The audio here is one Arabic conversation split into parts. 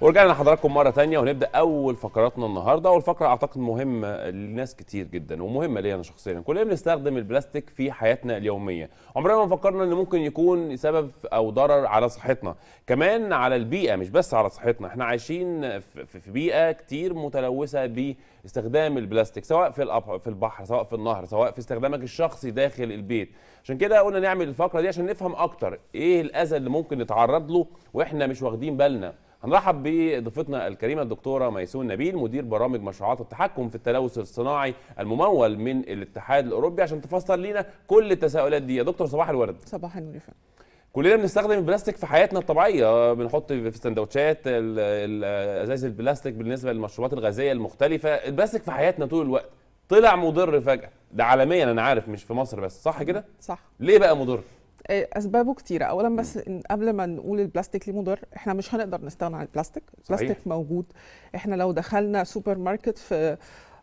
ورجعنا لحضراتكم مره تانية وهنبدا اول فقراتنا النهارده اول فقره اعتقد مهمه لناس كتير جدا ومهمه لي انا شخصيا كلنا بنستخدم البلاستيك في حياتنا اليوميه عمرنا ما فكرنا ان ممكن يكون سبب او ضرر على صحتنا كمان على البيئه مش بس على صحتنا احنا عايشين في بيئه كتير متلوثه باستخدام البلاستيك سواء في في البحر سواء في النهر سواء في استخدامك الشخصي داخل البيت عشان كده قلنا نعمل الفقره دي عشان نفهم اكتر ايه الاذى اللي ممكن نتعرض له واحنا مش واخدين بالنا هنرحب بضيفتنا الكريمه الدكتوره ميسون نبيل مدير برامج مشروعات التحكم في التلوث الصناعي الممول من الاتحاد الاوروبي عشان تفسر لنا كل التساؤلات دي يا دكتور صباح الورد صباح النور يا كلنا بنستخدم البلاستيك في حياتنا الطبيعيه بنحط في السندوتشات ازاز البلاستيك بالنسبه للمشروبات الغازيه المختلفه البلاستيك في حياتنا طول الوقت طلع مضر فجاه ده عالميا انا عارف مش في مصر بس صح كده صح ليه بقى مضر إيه، اسبابه كتيره اولا بس قبل ما نقول البلاستيك ليه مضر احنا مش هنقدر نستغنى عن البلاستيك البلاستيك موجود احنا لو دخلنا سوبر ماركت في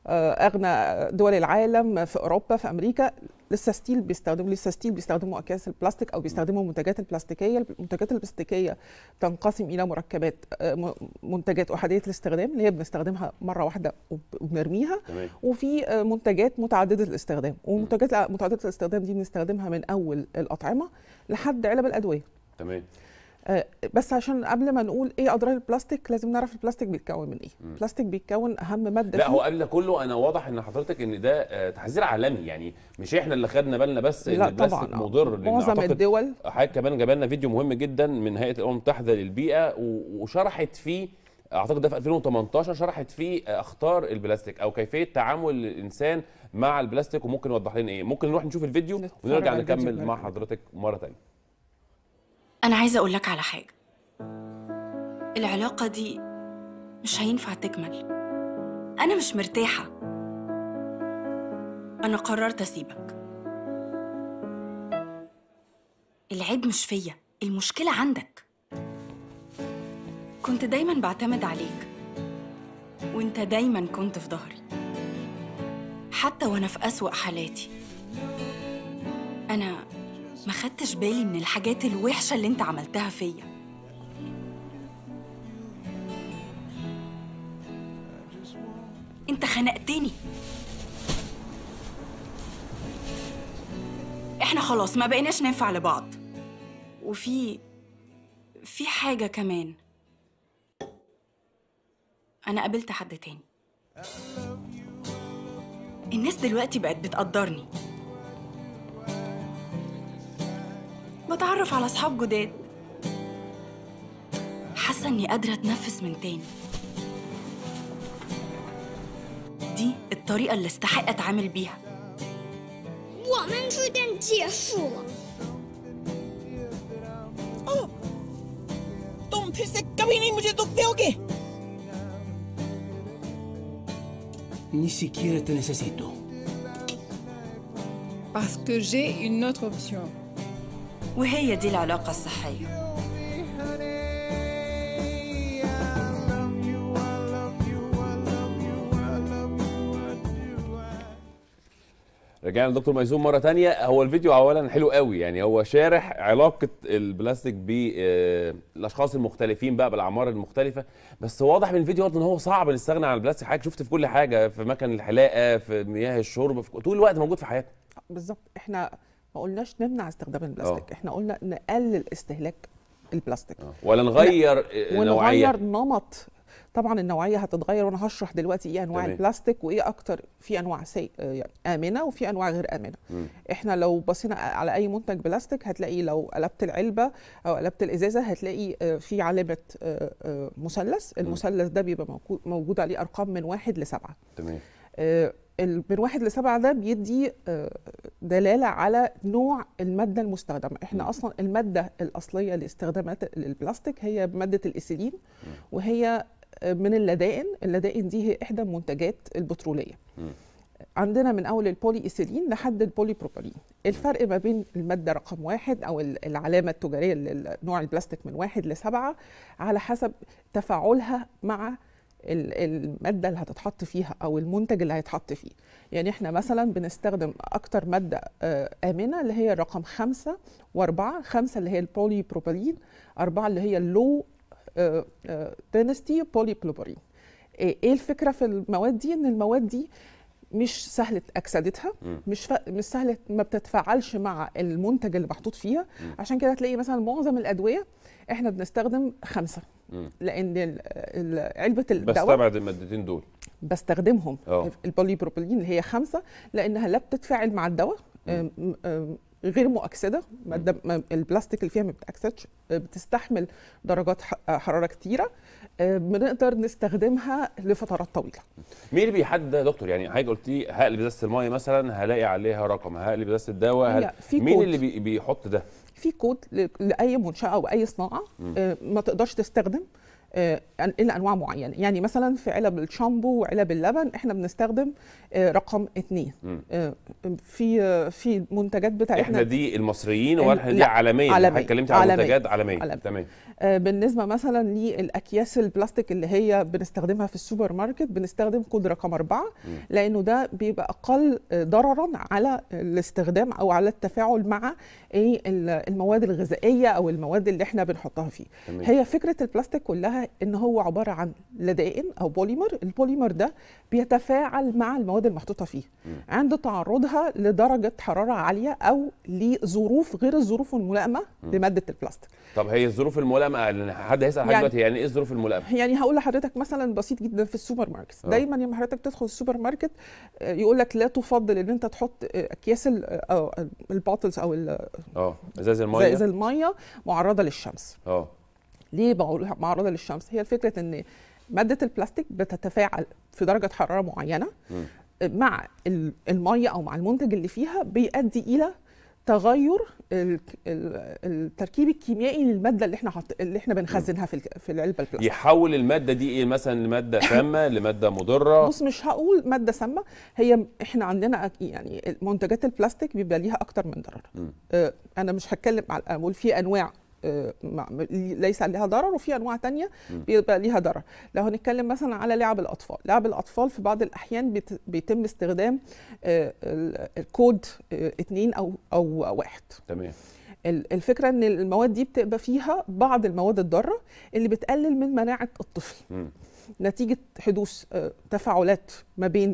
اغنى دول العالم في اوروبا في امريكا لسه ستيل بيستخدموا لسه ستيل بيستخدموا اكياس البلاستيك او بيستخدموا المنتجات البلاستيكيه المنتجات البلاستيكيه تنقسم الى مركبات آه، منتجات احاديه الاستخدام اللي هي بنستخدمها مره واحده وبنرميها تمام. وفي آه، منتجات متعدده الاستخدام ومنتجات متعدده الاستخدام دي بنستخدمها من اول الاطعمه لحد علب الادويه تمام آه، بس عشان قبل ما نقول ايه اضرار البلاستيك لازم نعرف البلاستيك بيتكون من ايه البلاستيك بيتكون اهم ماده لا هو قبل كله انا واضح ان حضرتك ان ده آه، تحذير عالمي يعني مش احنا اللي خدنا بالنا بس ان البلاستيك طبعا. مضر معظم الدول حضرتك كمان جابلنا فيديو مهم جدا من هيئه الامم المتحده للبيئه وشرحت فيه اعتقد ده في 2018 شرحت فيه اخطار البلاستيك او كيفيه تعامل الانسان مع البلاستيك وممكن يوضح لنا ايه ممكن نروح نشوف الفيديو ونرجع نكمل مع حضرتك مره ثانيه أنا عايزة أقول لك على حاجة العلاقة دي مش هينفع تكمل أنا مش مرتاحة أنا قررت أسيبك العيب مش فيا المشكلة عندك كنت دايما بعتمد عليك وانت دايما كنت في ظهري حتى وانا في أسوأ حالاتي أنا ما خدتش بالي من الحاجات الوحشة اللي انت عملتها فيا انت خنقتني احنا خلاص ما بقيناش ننفع لبعض وفي في حاجة كمان أنا قابلت حد تاني الناس دلوقتي بقت بتقدرني واتعرف على اصحاب جداد حاسه اني قادره اتنفس من تاني دي الطريقه اللي استحق اتعامل بيها Ni siquiera te necesito. Parce que j'ai une autre option. وهي دي العلاقة الصحية رجعنا لدكتور ميزوم مره تانية هو الفيديو اولا حلو قوي يعني هو شارح علاقه البلاستيك بالاشخاص آه، المختلفين بقى بالاعمار المختلفه بس واضح من الفيديو ان هو صعب نستغنى عن البلاستيك حضرتك شفت في كل حاجه في مكان الحلاقه في مياه الشرب في طول الوقت موجود في حياتنا بالظبط احنا ما قلناش نمنع استخدام البلاستيك أوه. احنا قلنا نقلل استهلاك البلاستيك آه. ولا نغير نوعيه ونغير نمط طبعا النوعيه هتتغير وانا هشرح دلوقتي ايه انواع تمام. البلاستيك وايه اكتر في انواع سي... يعني امنه وفي انواع غير امنه مم. احنا لو بصينا على اي منتج بلاستيك هتلاقي لو قلبت العلبه او قلبت الازازه هتلاقي آه، في علامه مثلث المثلث ده بيبقى موجود عليه ارقام من واحد لسبعه تمام من واحد لسبعة ده بيدي آه، دلالة على نوع المادة المستخدمة احنا أصلا المادة الأصلية لاستخدامات البلاستيك هي مادة الإيثيلين وهي آه، من اللدائن اللدائن دي هي إحدى المنتجات البترولية عندنا من أول البولي إيثيلين لحد البولي بروبالين الفرق ما بين المادة رقم واحد أو العلامة التجارية لنوع البلاستيك من واحد لسبعة على حسب تفاعلها مع الماده اللي هتتحط فيها او المنتج اللي هيتحط فيه يعني احنا مثلا بنستخدم اكتر ماده آه، امنه اللي هي رقم خمسة واربعة خمسة اللي هي البولي بروبالين اربعة اللي هي اللو آه، آه، دينستي بولي بروبولين إيه،, ايه الفكره في المواد دي ان المواد دي مش سهله اكسدتها مش ف... مش سهله ما بتتفاعلش مع المنتج اللي محطوط فيها عشان كده هتلاقي مثلا معظم الادويه احنا بنستخدم خمسه لان علبه الدواء بستبعد المادتين دول بستخدمهم اه. البولي بروبيلين اللي هي خمسه لانها لا بتتفاعل مع الدواء غير مؤكسده البلاستيك اللي فيها ما بتاكسدش آه، بتستحمل درجات آه، حراره كتيره بنقدر نستخدمها لفترات طويله مين اللي بيحدد ده يا دكتور يعني حضرتك قلتي هقلب ازازه الميه مثلا هلاقي عليها رقم هقلب ازازه الدواء هل... مين اللي بيحط ده في كود لاي منشاه او اي صناعه آه، ما تقدرش تستخدم آه، الى انواع معينه يعني مثلا في علب الشامبو وعلب اللبن احنا بنستخدم آه، رقم اثنين آه، في في منتجات بتاعتنا احنا دي المصريين ولا دي عالميا عالمي. اتكلمت على منتجات عالميه عالمي. تمام بالنسبه مثلا للاكياس البلاستيك اللي هي بنستخدمها في السوبر ماركت بنستخدم كود رقم أربعة م. لانه ده بيبقى اقل ضررا على الاستخدام او على التفاعل مع إيه، المواد الغذائيه او المواد اللي احنا بنحطها فيه تمام. هي فكره البلاستيك كلها ان هو عباره عن لدائن او بوليمر البوليمر ده بيتفاعل مع المواد المحطوطه فيه عند تعرضها لدرجه حراره عاليه او لظروف غير الظروف الملائمه لماده البلاستيك طب هي الظروف الملائمه لان يعني حد هيسال حضرتك يعني, يعني ايه الظروف الملائمه يعني هقول لحضرتك مثلا بسيط جدا في السوبر ماركت آه. دايما لما حضرتك تدخل السوبر ماركت آه، يقول لك لا تفضل ان انت تحط آه، اكياس الباتلز او اه ازاز الميه ازاز الميه معرضه للشمس اه ليه معرضه للشمس هي فكره ان ماده البلاستيك بتتفاعل في درجه حراره معينه مع الميه او مع المنتج اللي فيها بيؤدي الى تغير التركيب الكيميائي للماده اللي احنا حط... اللي احنا بنخزنها في في العلبه البلاستيك يحول الماده دي ايه مثلا لماده سامه لماده مضره بص مش هقول ماده سامه هي احنا عندنا يعني منتجات البلاستيك بيبقى ليها اكتر من ضرر آه، انا مش هتكلم على اقول في انواع ليس لها ضرر وفي انواع تانية بيبقى ليها ضرر لو هنتكلم مثلا على لعب الاطفال لعب الاطفال في بعض الاحيان بيتم استخدام آه، الكود آه، اتنين او او واحد تمام الفكره ان المواد دي بتبقى فيها بعض المواد الضاره اللي بتقلل من مناعه الطفل م. نتيجه حدوث آه، تفاعلات ما بين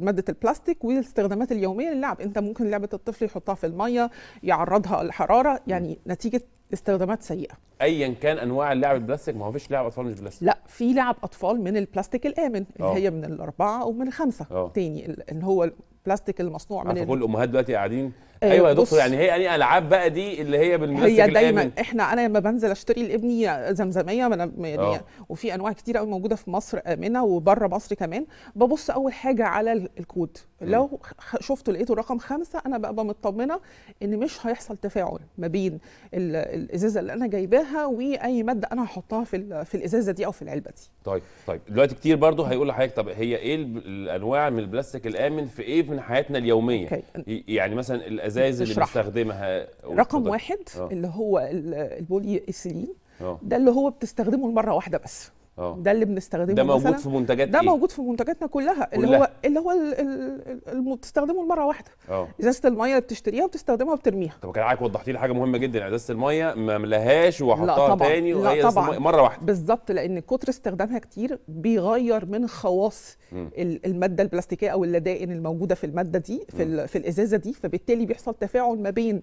ماده البلاستيك والاستخدامات اليوميه للعب انت ممكن لعبه الطفل يحطها في الميه يعرضها للحراره يعني نتيجه استخدامات سيئه ايا كان انواع اللعب البلاستيك ما هو فيش لعب اطفال مش بلاستيك لا في لعب اطفال من البلاستيك الامن اللي أوه. هي من الاربعه او من الخمسه أوه. تاني اللي هو البلاستيك المصنوع من كل الامهات دلوقتي قاعدين آه، ايوه يا دكتور يعني هي انهي العاب بقى دي اللي هي بالمناسبه هي دايما الأمن. احنا انا لما بنزل اشتري لابني زمزميه يعني آه. وفي انواع كتير قوي موجوده في مصر امنه وبره مصر كمان ببص اول حاجه على الكود م. لو شفته لقيته رقم خمسة انا ببقى مطمنه ان مش هيحصل تفاعل ما بين الازازه اللي انا جايباها واي ماده انا هحطها في في الازازه دي او في العلبه دي طيب طيب دلوقتي كتير برضو هيقول لحضرتك طب هي ايه الانواع من البلاستيك الامن في ايه من حياتنا اليوميه أوكي. يعني مثلا الازايز اللي بنستخدمها رقم واحد أوه. اللي هو البولي اسيلين اه. ده اللي هو بتستخدمه المره واحده بس آه. ده اللي بنستخدمه ده موجود في منتجات ده إيه؟ موجود في منتجاتنا كلها, اللي هو اللي هو اللي بتستخدمه المره واحده أوه. ازازه الميه اللي بتشتريها وبتستخدمها وبترميها طب كان حضرتك وضحتي لي حاجه مهمه جدا ازازه الميه ما املاهاش واحطها تاني وهي مره واحده بالظبط لان كتر استخدامها كتير بيغير من خواص م. الماده البلاستيكيه او اللدائن الموجوده في الماده دي في, في الازازه دي فبالتالي بيحصل تفاعل ما بين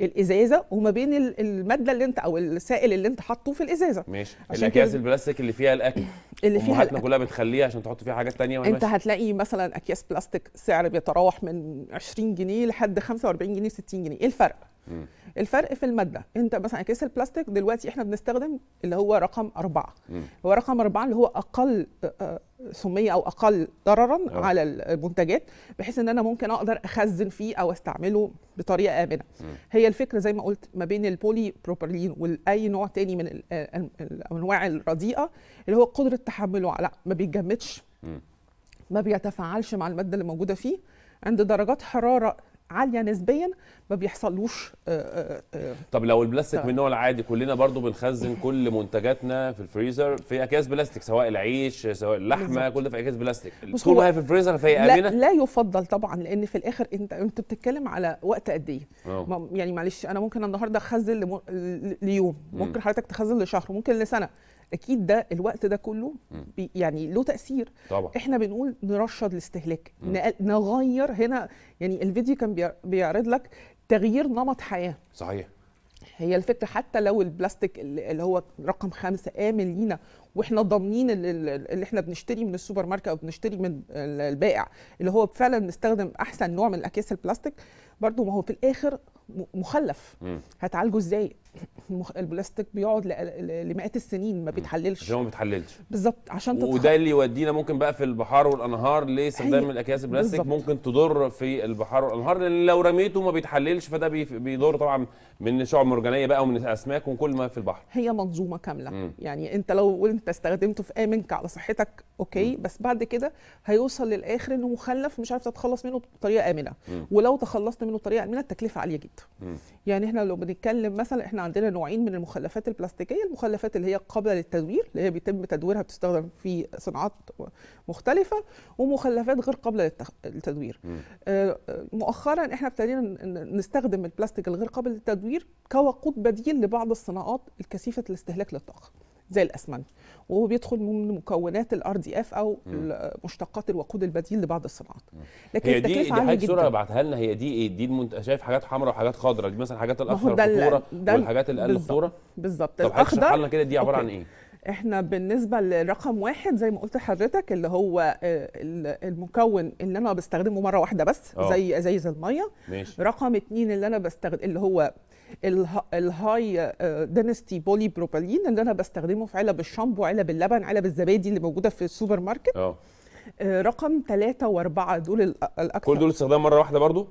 الازازه وما بين الماده اللي انت او السائل اللي انت حاطه في الازازه ماشي الاكياس البلاستيك اللي فيها الاكل اللي فيها الاكل كلها بتخليها عشان تحط فيها حاجات تانية انت هتلاقي مثلا اكياس بلاستيك سعر بيتراوح من 20 جنيه لحد 45 جنيه 60 جنيه ايه الفرق مم. الفرق في الماده انت مثلا كيس البلاستيك دلوقتي احنا بنستخدم اللي هو رقم أربعة مم. هو رقم أربعة اللي هو اقل آه، آه، سميه او اقل ضررا أوه. على المنتجات بحيث ان انا ممكن اقدر اخزن فيه او استعمله بطريقه امنه مم. هي الفكره زي ما قلت ما بين البولي بروبرلين واي نوع تاني من آه، الانواع الرديئه اللي هو قدره تحمله على ما بيتجمدش ما بيتفاعلش مع الماده اللي موجوده فيه عند درجات حراره عاليه نسبيا ما بيحصلوش آه، آه، آه، طب لو البلاستيك من النوع العادي كلنا برضو بنخزن كل منتجاتنا في الفريزر في اكياس بلاستيك سواء العيش سواء اللحمه كل ده في اكياس بلاستيك كل ما هي في الفريزر فهي امنه لا, لا يفضل طبعا لان في الاخر انت انت بتتكلم على وقت قد ايه يعني معلش انا ممكن النهارده اخزن ليوم ممكن حضرتك تخزن لشهر ممكن لسنه اكيد ده الوقت ده كله يعني له تاثير طبعا. احنا بنقول نرشد الاستهلاك نغير هنا يعني الفيديو كان بيعرض لك تغيير نمط حياه صحيح هي الفكره حتى لو البلاستيك اللي هو رقم خمسة آمن لينا واحنا ضامنين اللي احنا بنشتري من السوبر ماركت او بنشتري من البائع اللي هو فعلا بنستخدم احسن نوع من الاكياس البلاستيك برضو ما هو في الاخر مخلف هتعالجه ازاي البلاستيك بيقعد لمئات السنين ما بيتحللش عشان ما بيتحللش بالظبط عشان تتخ... وده اللي يودينا ممكن بقى في البحار والانهار لاستخدام الاكياس البلاستيك بالزبط. ممكن تضر في البحار والانهار لان لو رميته ما بيتحللش فده بيضر طبعا من شعب مرجانيه بقى ومن الاسماك وكل ما في البحر هي منظومه كامله م. يعني انت لو انت استخدمته في امنك على صحتك اوكي م. بس بعد كده هيوصل للاخر انه مخلف مش عارف تتخلص منه بطريقه امنه م. ولو تخلصت منه بطريقه امنه التكلفه عاليه جدا م. يعني احنا لو بنتكلم مثلا احنا عندنا نوعين من المخلفات البلاستيكيه المخلفات اللي هي قابله للتدوير اللي هي بيتم تدويرها بتستخدم في صناعات مختلفه ومخلفات غير قابله للتدوير آه، آه، مؤخرا احنا ابتدينا نستخدم البلاستيك الغير قابل للتدوير كوقود بديل لبعض الصناعات الكثيفه الاستهلاك للطاقه زي الاسمنت وهو بيدخل من مكونات الار دي اف او مشتقات الوقود البديل لبعض الصناعات لكن هي دي دي حاجات صوره بعتها لنا هي دي ايه دي المنت... شايف حاجات حمراء وحاجات خضراء مثلا حاجات الاخضر خطوره والحاجات الاقل خطوره بالظبط الاخضر لنا كده دي عباره أوكي. عن ايه احنا بالنسبه لرقم واحد زي ما قلت لحضرتك اللي هو آه، المكون اللي انا بستخدمه مره واحده بس أوه. زي ازايز الميه ماشي. رقم اتنين اللي انا بستخدم اللي هو الهاي دينستي بولي بروبالين اللي انا بستخدمه في علب الشامبو علب اللبن علب الزبادي اللي موجوده في السوبر ماركت أوه. آه، رقم ثلاثة وأربعة دول آه، الأكثر كل دول استخدام مرة واحدة برضو؟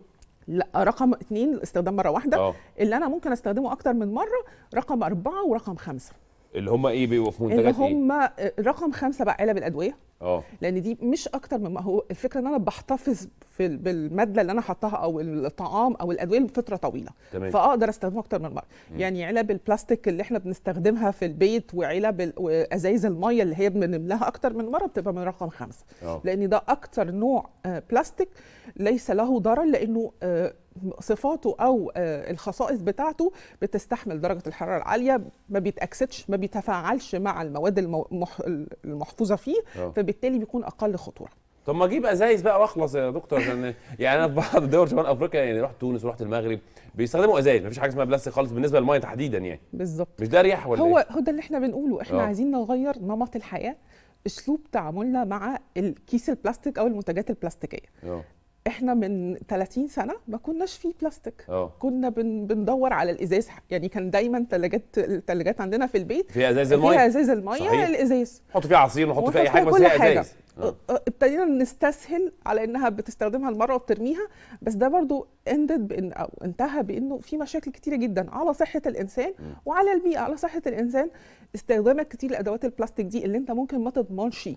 لا رقم اثنين استخدام مرة واحدة أوه. اللي أنا ممكن أستخدمه أكتر من مرة رقم أربعة ورقم خمسة اللي هم ايه بيبقوا في منتجات اللي هم إيه؟ آه، رقم خمسه بقى علب الادويه اه لان دي مش اكتر مما هو الفكره ان انا بحتفظ في بالماده اللي انا حطها او الطعام او الادويه لفتره طويله تمام. فاقدر استخدمها اكتر من مره يعني علب البلاستيك اللي احنا بنستخدمها في البيت وعلب ازايز الميه اللي هي بنملاها اكتر من مره بتبقى من رقم خمسه أوه. لان ده اكتر نوع آه، بلاستيك ليس له ضرر لانه آه، صفاته او آه، الخصائص بتاعته بتستحمل درجه الحراره العاليه ما بيتاكسدش ما بيتفاعلش مع المواد المحفوظه فيه أوه. فبالتالي بيكون اقل خطوره طب ما اجيب ازايز بقى واخلص يا دكتور عشان يعني انا في بعض دول شمال افريقيا يعني رحت تونس ورحت المغرب بيستخدموا ازايز مفيش حاجه اسمها بلاستيك خالص بالنسبه للميه تحديدا يعني بالظبط مش ده اريح ولا هو إيه؟ هو ده اللي احنا بنقوله احنا أوه. عايزين نغير نمط الحياه اسلوب تعاملنا مع الكيس البلاستيك او المنتجات البلاستيكيه أوه. احنا من 30 سنه ما كناش فيه بلاستيك أوه. كنا بن بندور على الازاز يعني كان دايما ثلاجات الثلاجات عندنا في البيت فيها ازاز الميه في ازاز الميه الازاز نحط فيها عصير نحط فيها اي حاجه بس هي ازاز ابتدينا نستسهل على انها بتستخدمها المره وبترميها بس ده برضو اندد بان او انتهى بانه في مشاكل كتيره جدا على صحه الانسان وعلى البيئه على صحه الانسان استخدامك كتير لادوات البلاستيك دي اللي انت ممكن ما تضمنش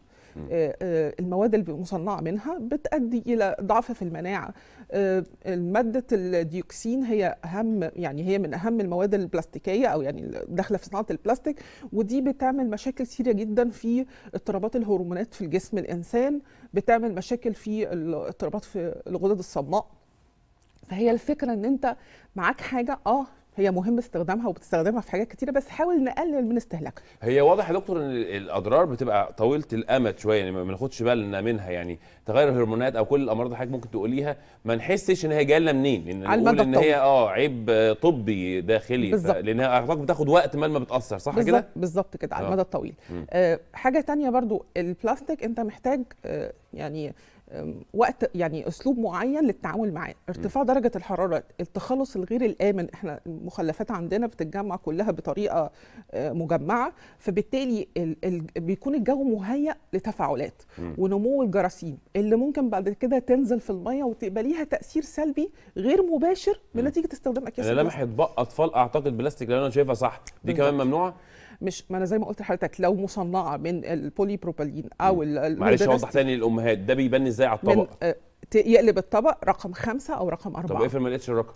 آه، آه، المواد المصنعه منها بتؤدي الى ضعف في المناعه آه، ماده الديوكسين هي اهم يعني هي من اهم المواد البلاستيكيه او يعني داخله في صناعه البلاستيك ودي بتعمل مشاكل كثيره جدا في اضطرابات الهرمونات في الجسم الانسان بتعمل مشاكل في اضطرابات في الغدد الصماء فهي الفكره ان انت معاك حاجه اه هي مهم استخدامها وبتستخدمها في حاجات كتيره بس حاول نقلل من استهلاكها هي واضح يا دكتور ان الاضرار بتبقى طويله الامد شويه يعني ما ناخدش بالنا منها يعني تغير الهرمونات او كل الامراض اللي حضرتك ممكن تقوليها ما نحسش ان هي جايه لنا منين ان نقول ان هي اه عيب طبي داخلي لانها اعتقد بتاخد وقت ما ما بتاثر صح كده بالظبط كده على آه. المدى الطويل آه حاجه ثانيه برضو البلاستيك انت محتاج آه يعني وقت يعني اسلوب معين للتعامل معاه ارتفاع درجه الحراره التخلص الغير الامن احنا المخلفات عندنا بتتجمع كلها بطريقه مجمعه فبالتالي ال ال بيكون الجو مهيئ لتفاعلات ونمو الجراثيم اللي ممكن بعد كده تنزل في الميه وتبقى ليها تاثير سلبي غير مباشر بنتيجه استخدام اكياس لمحه بق اطفال اعتقد بلاستيك لو انا شايفها صح دي كمان ممنوعه مش ما انا زي ما قلت لحضرتك لو مصنعه من البولي بروبيلين او معلش اوضح تاني للامهات ده بيبان ازاي على الطبق آه، يقلب الطبق رقم خمسه او رقم اربعه طب اقفل ما لقيتش الرقم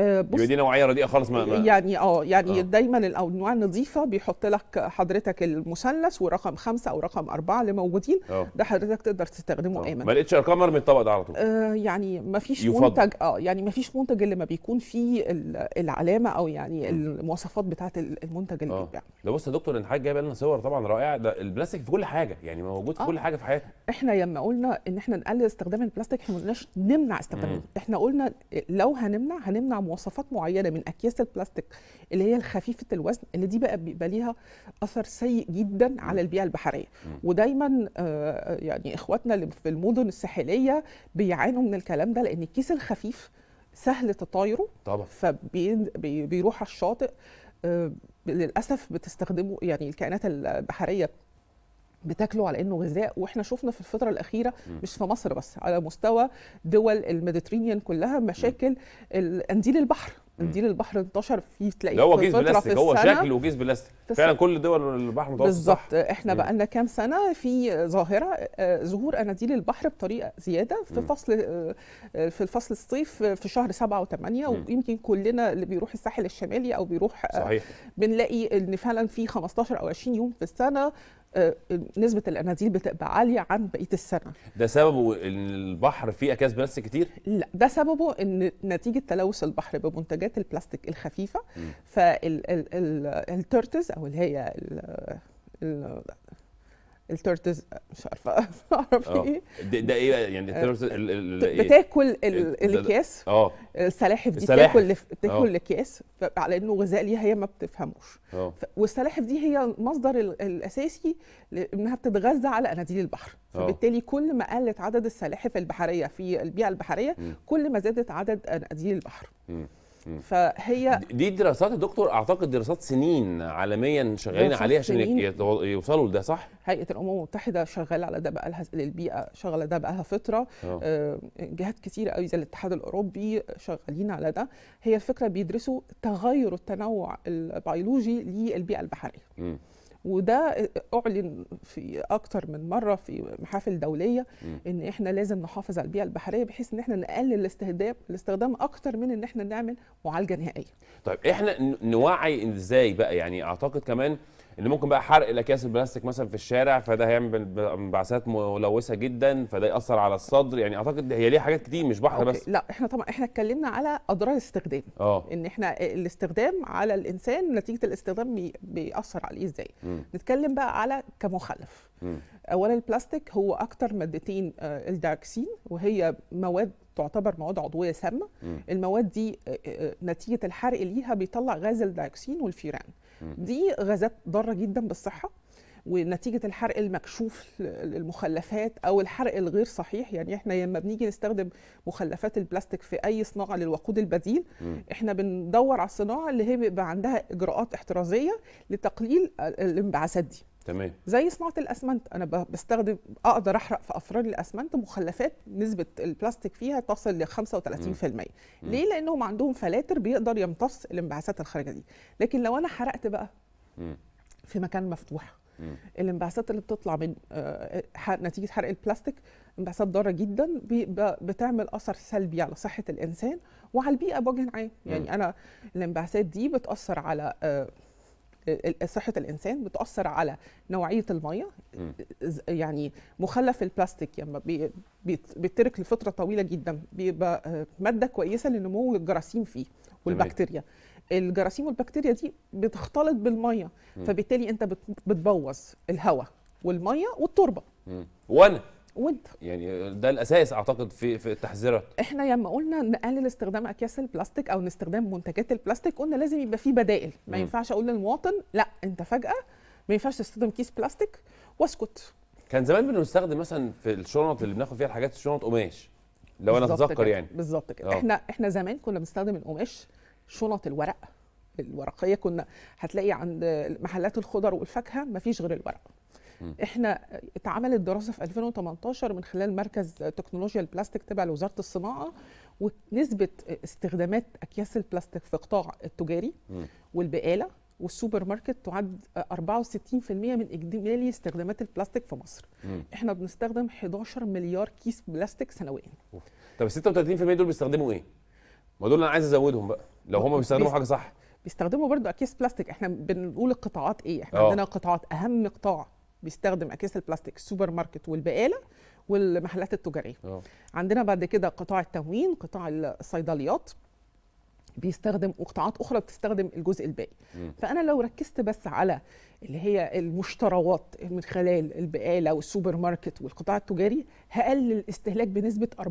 آه، بص دي نوعيه رديئه خالص ما يعني اه يعني أوه. دايما الانواع النظيفه بيحط لك حضرتك المثلث ورقم خمسه او رقم اربعه اللي موجودين أوه. ده حضرتك تقدر تستخدمه آه. امن ما لقيتش ارقام ارمي الطبق ده على طول آه يعني ما فيش منتج اه يعني ما فيش منتج اللي ما بيكون فيه العلامه او يعني م. المواصفات بتاعه المنتج اللي آه. بيتباع ده بص يا دكتور ان حاجه جايبه لنا صور طبعا رائعه ده البلاستيك في كل حاجه يعني موجود في أوه. كل حاجه في حياتنا احنا لما قلنا ان احنا نقلل استخدام البلاستيك احنا ما قلناش نمنع استخدامه احنا قلنا لو هنمنع هنمنع مواصفات معينه من اكياس البلاستيك اللي هي الخفيفه الوزن اللي دي بقى بيبقى ليها اثر سيء جدا على البيئه البحريه ودايما آه، آه، يعني اخواتنا اللي في المدن الساحليه بيعانوا من الكلام ده لان الكيس الخفيف سهل تطايره طبعا فبيروح على الشاطئ آه، للاسف بتستخدمه يعني الكائنات البحريه بتاكله على انه غذاء واحنا شفنا في الفتره الاخيره مش في مصر بس على مستوى دول الميديترينيان كلها مشاكل قنديل البحر قنديل البحر انتشر فيه تلاقيه هو جيز بلاستيك هو شكل وجيز بلاستيك فعلا كل دول البحر المتوسط بالظبط احنا بقى لنا كام سنه في ظاهره آه، ظهور اناديل البحر بطريقه زياده في فصل آه، في الفصل الصيف آه، في شهر سبعة و8 ويمكن كلنا اللي بيروح الساحل الشمالي او بيروح صحيح بنلاقي ان فعلا في 15 او 20 يوم في السنه آه، نسبه الاناديل بتبقى عاليه عن بقيه السنه ده سببه ان البحر فيه اكياس بلاستيك كتير لا ده سببه ان نتيجه تلوث البحر بمنتجات البلاستيك الخفيفه فالترتز او اللي هي التورتز مش عارفه اعرف آه. ايه ده, ده ايه يعني التورتز بتاكل الاكياس اه السلاحف دي بتاكل بتاكل آه. الاكياس على انه غذاء ليها هي ما بتفهموش آه. والسلاحف دي هي المصدر الاساسي انها بتتغذى على اناديل البحر فبالتالي كل ما قلت عدد السلاحف البحريه في البيئه البحريه كل ما زادت عدد اناديل البحر م. فهي دي دراسات يا دكتور اعتقد دراسات سنين عالميا شغالين عليها عشان يوصلوا لده صح؟ هيئه الامم المتحده شغاله على ده بقى لها البيئه شغاله ده بقى لها فتره آه, آه، جهات كتيره قوي زي الاتحاد الاوروبي شغالين على ده هي الفكره بيدرسوا تغير التنوع البيولوجي للبيئه البحريه. م. وده اعلن في اكتر من مره في محافل دوليه ان احنا لازم نحافظ على البيئه البحريه بحيث ان احنا نقلل الاستخدام الاستخدام اكتر من ان احنا نعمل معالجه نهائيه طيب احنا نوعي ازاي بقى يعني اعتقد كمان اللي ممكن بقى حرق الاكياس البلاستيك مثلا في الشارع فده هيعمل انبعاثات ملوثه جدا فده ياثر على الصدر يعني اعتقد هي ليها حاجات كتير مش بحر بس لا احنا طبعا احنا اتكلمنا على اضرار الاستخدام أوه. ان احنا الاستخدام على الانسان نتيجه الاستخدام بيأثر عليه ازاي نتكلم بقى على كمخلف م. اولا البلاستيك هو اكتر مادتين آه، الدايكسين وهي مواد تعتبر مواد عضويه سامه المواد دي آه، آه، نتيجه الحرق ليها بيطلع غاز الدايكسين والفيران دي غازات ضاره جدا بالصحه ونتيجه الحرق المكشوف للمخلفات او الحرق الغير صحيح يعني احنا لما بنيجي نستخدم مخلفات البلاستيك في اي صناعه للوقود البديل م. احنا بندور على الصناعه اللي هي بيبقى عندها اجراءات احترازيه لتقليل الانبعاثات دي تمام زي صناعه الاسمنت انا بستخدم اقدر احرق في افران الاسمنت مخلفات نسبه البلاستيك فيها تصل ل 35% مم. ليه لانهم عندهم فلاتر بيقدر يمتص الانبعاثات الخارجه دي لكن لو انا حرقت بقى مم. في مكان مفتوح مم. الانبعاثات اللي بتطلع من آه، نتيجه حرق البلاستيك انبعاثات ضاره جدا بتعمل اثر سلبي على صحه الانسان وعلى البيئه بوجه عام يعني انا الانبعاثات دي بتاثر على آه، صحه الانسان بتاثر على نوعيه الميه يعني مخلف البلاستيك لما يعني بيترك لفتره طويله جدا بيبقى آه، ماده كويسه لنمو الجراثيم فيه والبكتيريا الجراثيم والبكتيريا دي بتختلط بالميه فبالتالي انت بتبوظ الهواء والميه والتربه وانا ود يعني ده الاساس اعتقد في في التحذيرات احنا لما قلنا نقلل استخدام اكياس البلاستيك او استخدام منتجات البلاستيك قلنا لازم يبقى في بدائل ما ينفعش اقول للمواطن لا انت فجاه ما ينفعش تستخدم كيس بلاستيك واسكت كان زمان بنستخدم مثلا في الشنط اللي بناخد فيها الحاجات الشنط قماش لو انا اتذكر يعني بالظبط كده أوه. احنا احنا زمان كنا بنستخدم القماش شنط الورق الورقيه كنا هتلاقي عند محلات الخضر والفاكهه مفيش غير الورق احنا اتعملت دراسه في 2018 من خلال مركز تكنولوجيا البلاستيك تبع لوزاره الصناعه ونسبه استخدامات اكياس البلاستيك في القطاع التجاري والبقاله والسوبر ماركت تعد 64% من اجمالي استخدامات البلاستيك في مصر مم. احنا بنستخدم 11 مليار كيس بلاستيك سنويا طب ال 36% دول بيستخدموا ايه ما دول انا عايز ازودهم بقى لو هم بيستخدموا بيست... حاجه صح بيستخدموا برضو اكياس بلاستيك احنا بنقول القطاعات ايه احنا أوه. عندنا قطاعات اهم قطاع بيستخدم اكياس البلاستيك السوبر ماركت والبقاله والمحلات التجاريه أوه. عندنا بعد كده قطاع التموين قطاع الصيدليات بيستخدم وقطاعات اخرى بتستخدم الجزء الباقي مم. فانا لو ركزت بس على اللي هي المشتريات من خلال البقاله والسوبر ماركت والقطاع التجاري هقلل الاستهلاك بنسبه 64%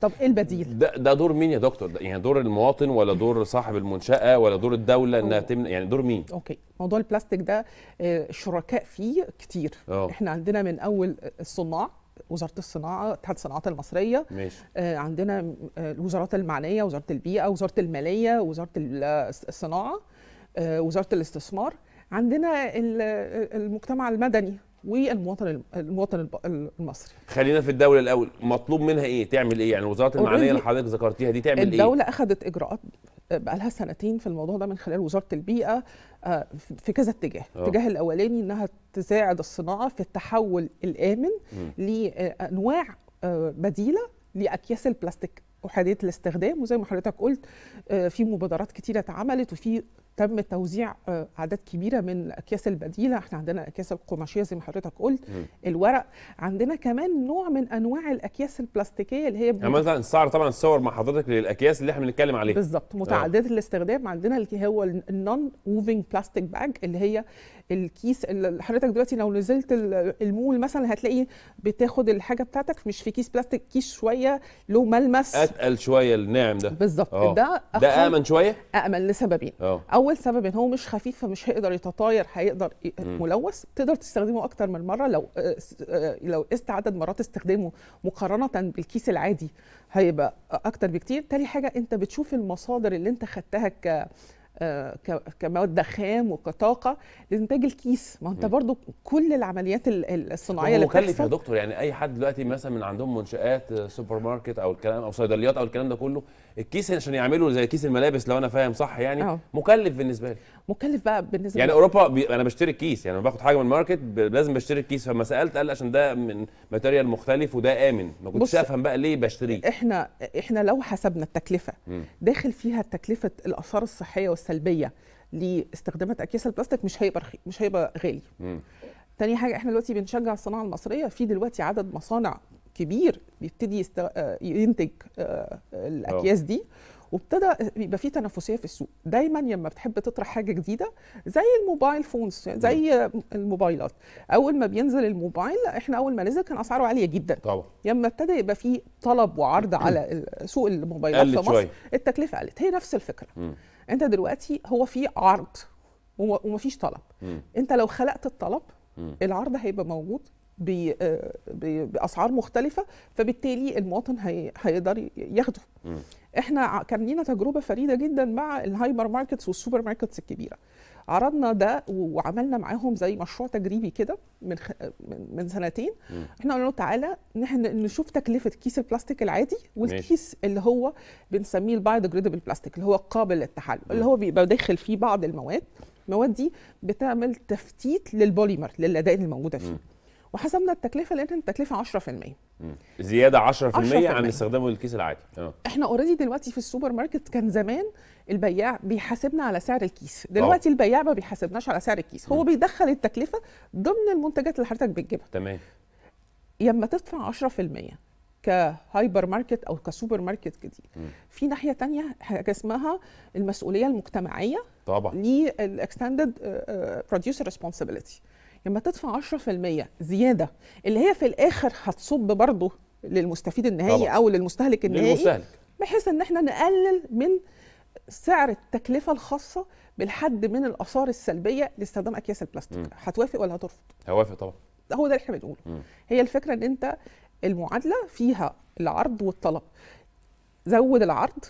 طب ايه البديل ده, ده دور مين يا دكتور ده يعني دور المواطن ولا دور صاحب المنشاه ولا دور الدوله انها تمنع يعني دور مين اوكي موضوع البلاستيك ده الشركاء آه، فيه كتير أوه. احنا عندنا من اول الصناع وزاره الصناعه اتحاد الصناعات المصريه ماشي. آه، عندنا آه، الوزارات المعنيه وزاره البيئه وزاره الماليه وزاره آه، الصناعه وزاره الاستثمار عندنا المجتمع المدني والمواطن المواطن المصري خلينا في الدوله الاول مطلوب منها ايه تعمل ايه يعني الوزارات المعنيه اللي حضرتك ذكرتيها دي تعمل الدولة ايه الدوله اخذت اجراءات بقى لها سنتين في الموضوع ده من خلال وزاره البيئه آه، في كذا اتجاه آه. الاتجاه الاولاني انها تساعد الصناعه في التحول الامن لانواع آه، بديله لاكياس البلاستيك احاديه الاستخدام وزي ما حضرتك قلت في مبادرات كتيره اتعملت وفي تم توزيع آه، اعداد كبيره من الاكياس البديله احنا عندنا الاكياس القماشيه زي ما حضرتك قلت الورق عندنا كمان نوع من انواع الاكياس البلاستيكيه اللي هي يعني مثلا السعر طبعا الصور مع حضرتك للاكياس اللي احنا بنتكلم عليها بالظبط آه. متعدده آه. الاستخدام عندنا اللي هو النون موفينج بلاستيك باج اللي هي الكيس اللي حضرتك دلوقتي لو نزلت المول مثلا هتلاقي بتاخد الحاجه بتاعتك مش في كيس بلاستيك كيس شويه له ملمس اتقل شويه الناعم ده بالظبط آه. ده ده امن شويه امن لسببين أوه. اول سبب ان هو مش خفيف فمش هيقدر يتطاير هيقدر ملوث تقدر تستخدمه اكتر من مره لو آه، آه، لو قست عدد مرات استخدامه مقارنه بالكيس العادي هيبقى اكتر بكتير تاني حاجه انت بتشوف المصادر اللي انت خدتها ك آه، كمواد خام وكطاقه لانتاج الكيس ما انت برضو كل العمليات الصناعيه اللي مكلف يا دكتور يعني اي حد دلوقتي مثلا من عندهم منشات سوبر ماركت او الكلام او صيدليات او الكلام ده كله الكيس عشان يعملوا زي كيس الملابس لو انا فاهم صح يعني أوه. مكلف بالنسبه لي مكلف بقى بالنسبه يعني اوروبا بي... انا بشتري كيس يعني باخد حاجه من الماركت ب... لازم بشتري الكيس فما سالت قال عشان ده من ماتيريال مختلف وده امن ما كنتش افهم بقى ليه بشتريه احنا احنا لو حسبنا التكلفه م. داخل فيها تكلفه الاثار الصحيه والسلبيه لاستخدامات اكياس البلاستيك مش هيبقى رخي... مش هيبقى غالي م. تاني حاجه احنا دلوقتي بنشجع الصناعه المصريه في دلوقتي عدد مصانع كبير بيبتدي يستغ... آه، ينتج آه، آه، الاكياس دي وابتدى بيبقى في تنافسيه في السوق دايما لما بتحب تطرح حاجه جديده زي الموبايل فونز زي الموبايلات اول ما بينزل الموبايل احنا اول ما نزل كان اسعاره عاليه جدا طبعا لما ابتدى يبقى في طلب وعرض على سوق الموبايلات في مصر شوي. التكلفه قلت هي نفس الفكره م. انت دلوقتي هو في عرض ومفيش طلب م. انت لو خلقت الطلب م. العرض هيبقى موجود آه، باسعار مختلفه فبالتالي المواطن هيقدر ياخده احنا كان لينا تجربه فريده جدا مع الهايبر ماركتس والسوبر ماركتس الكبيره عرضنا ده وعملنا معاهم زي مشروع تجريبي كده من خ... من سنتين م. احنا قلنا له تعالى نحن نشوف تكلفه كيس البلاستيك العادي والكيس اللي هو بنسميه البايودجريدبل بلاستيك اللي هو قابل للتحلل اللي هو بيبقى داخل فيه بعض المواد المواد دي بتعمل تفتيت للبوليمر للاداء الموجوده فيه م. وحسبنا التكلفه لقينا ان التكلفه 10% مم. زياده 10%, 10% عن استخدامه للكيس العادي اه احنا اوريدي دلوقتي في السوبر ماركت كان زمان البياع بيحاسبنا على سعر الكيس دلوقتي أوه. البياع ما بيحاسبناش على سعر الكيس هو مم. بيدخل التكلفه ضمن المنتجات اللي حضرتك بتجيبها تمام لما تدفع 10% كهايبر ماركت او كسوبر ماركت جديد في ناحيه تانية حاجه اسمها المسؤوليه المجتمعيه طبعا للاكستندد بروديوسر ريسبونسبيلتي لما تدفع 10% زياده اللي هي في الاخر هتصب برضه للمستفيد النهائي طبعا. او للمستهلك النهائي للمستهلك. بحيث ان احنا نقلل من سعر التكلفه الخاصه بالحد من الاثار السلبيه لاستخدام اكياس البلاستيك م. هتوافق ولا هترفض هوافق طبعا هو ده اللي احنا بنقوله هي الفكره ان انت المعادله فيها العرض والطلب زود العرض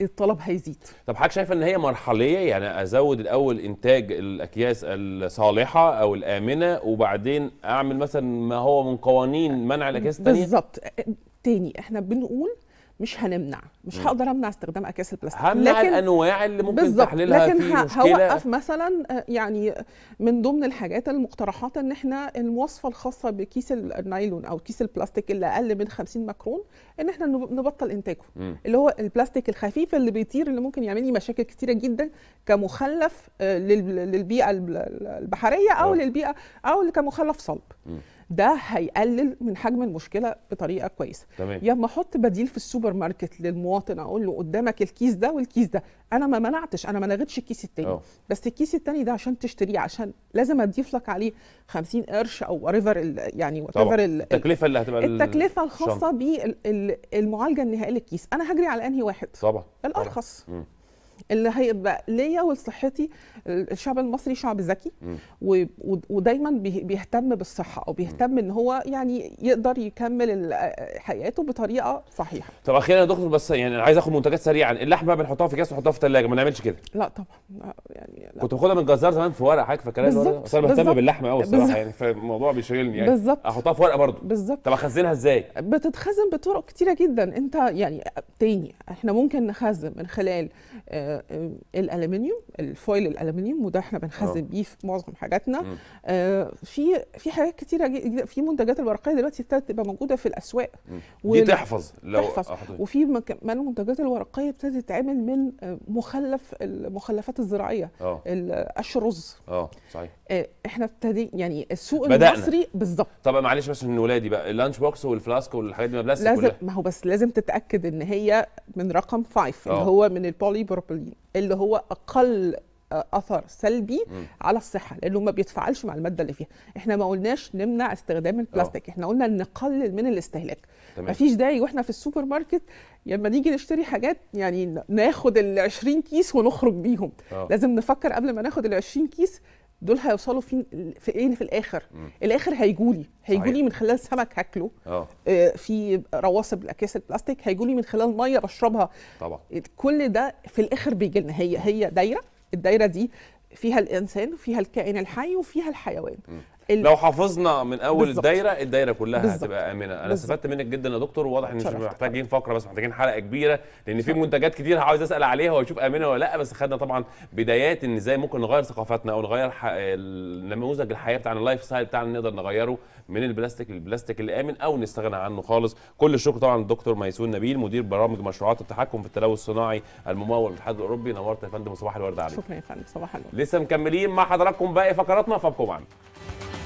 الطلب هيزيد طب حضرتك شايفه ان هي مرحليه يعني ازود الاول انتاج الاكياس الصالحه او الامنه وبعدين اعمل مثلا ما هو من قوانين منع الاكياس الثانيه بالظبط تاني احنا بنقول مش هنمنع مش هقدر امنع استخدام اكياس البلاستيك همنع لكن الانواع اللي ممكن بالزبط. تحليلها لكن في مشكله هوقف مثلا آه، يعني من ضمن الحاجات المقترحات ان احنا المواصفه الخاصه بكيس النايلون او كيس البلاستيك اللي اقل من 50 ماكرون ان احنا نبطل انتاجه م. اللي هو البلاستيك الخفيف اللي بيطير اللي ممكن يعمل لي مشاكل كتيره جدا كمخلف آه، للبيئه البحريه او أوه. للبيئه او كمخلف صلب م. ده هيقلل من حجم المشكله بطريقه كويسه تمام يا اما احط بديل في السوبر ماركت للمواطن اقول له قدامك الكيس ده والكيس ده انا ما منعتش انا ما لغيتش الكيس الثاني اه. بس الكيس الثاني ده عشان تشتريه عشان لازم اضيف لك عليه 50 قرش او وريفر يعني وات التكلفه اللي هتبقى التكلفه الخاصه بالمعالجه النهائيه للكيس انا هجري على انهي واحد طبعا الارخص اللي هيبقى ليا ولصحتي الشعب المصري شعب ذكي ودايما بيهتم بالصحه او بيهتم ان هو يعني يقدر يكمل حياته بطريقه صحيحه طب اخيرا يا دكتور بس يعني انا عايز اخد منتجات سريعا اللحمه بنحطها في كاس ونحطها في الثلاجه ما نعملش كده لا طبعا يعني لا. كنت باخدها من الجزار زمان في ورقه حاجه فاكرها بالظبط بس انا بهتم باللحمه قوي الصراحه يعني فالموضوع بيشغلني يعني بالظبط احطها في ورقه برضه بالظبط طب اخزنها ازاي بتتخزن بطرق كتيره جدا انت يعني تاني احنا ممكن نخزن من خلال آه، آه، الالومنيوم الفويل الالومنيوم وده احنا بنخزن اه. بيه في معظم حاجاتنا آه في في حاجات كتيره جدا في منتجات الورقيه دلوقتي ابتدت تبقى موجوده في الاسواق دي تحفظ لو تحفظ آه، وفي كمان المنتجات الورقيه ابتدت تتعمل من مخلف المخلفات الزراعيه الاشرز اه صحيح آه، احنا ابتدي يعني السوق بدأنا. المصري بالظبط طب معلش بس من ولادي بقى اللانش بوكس والفلاسكو والحاجات دي ما بلاستيك لازم كلها. ما هو بس لازم تتاكد ان هي من رقم 5 اللي آه. هو من البولي بروبيلين اللي هو اقل آه، اثر سلبي م. على الصحه لانه ما بيتفاعلش مع الماده اللي فيها احنا ما قلناش نمنع استخدام البلاستيك أوه. احنا قلنا نقلل من الاستهلاك تمام. مفيش داعي واحنا في السوبر ماركت لما نيجي نشتري حاجات يعني ناخد ال 20 كيس ونخرج بيهم أوه. لازم نفكر قبل ما ناخد ال 20 كيس دول هيوصلوا فين في ايه في الاخر مم. الاخر هيجولي هيجولي من خلال سمك هاكله آه, آه، في رواسب الاكياس البلاستيك هيجولي من خلال ميه بشربها طبعا إيه، كل ده في الاخر بيجي لنا هي هي دايره الدايره دي فيها الانسان وفيها الكائن الحي وفيها الحيوان مم. ال... لو حافظنا من اول بالزبط. الدايره الدايره كلها بالزبط. هتبقى امنه انا استفدت منك جدا يا دكتور واضح ان مش محتاجين فقره بس محتاجين حلقه كبيره لان في منتجات كتير عاوز اسال عليها واشوف امنه ولا لا بس خدنا طبعا بدايات ان ازاي ممكن نغير ثقافتنا او نغير ح... نموذج الحياه بتاعنا اللايف ستايل بتاعنا نقدر نغيره من البلاستيك للبلاستيك الامن او نستغنى عنه خالص كل الشكر طبعا للدكتور ميسون نبيل مدير برامج مشروعات التحكم في التلوث الصناعي الممول بالاتحاد الاوروبي نورت يا فندم وصباح الورد عليك شكرا يا فندم صباح الورد لسه مكملين مع حضراتكم باقي فقراتنا فابقوا معانا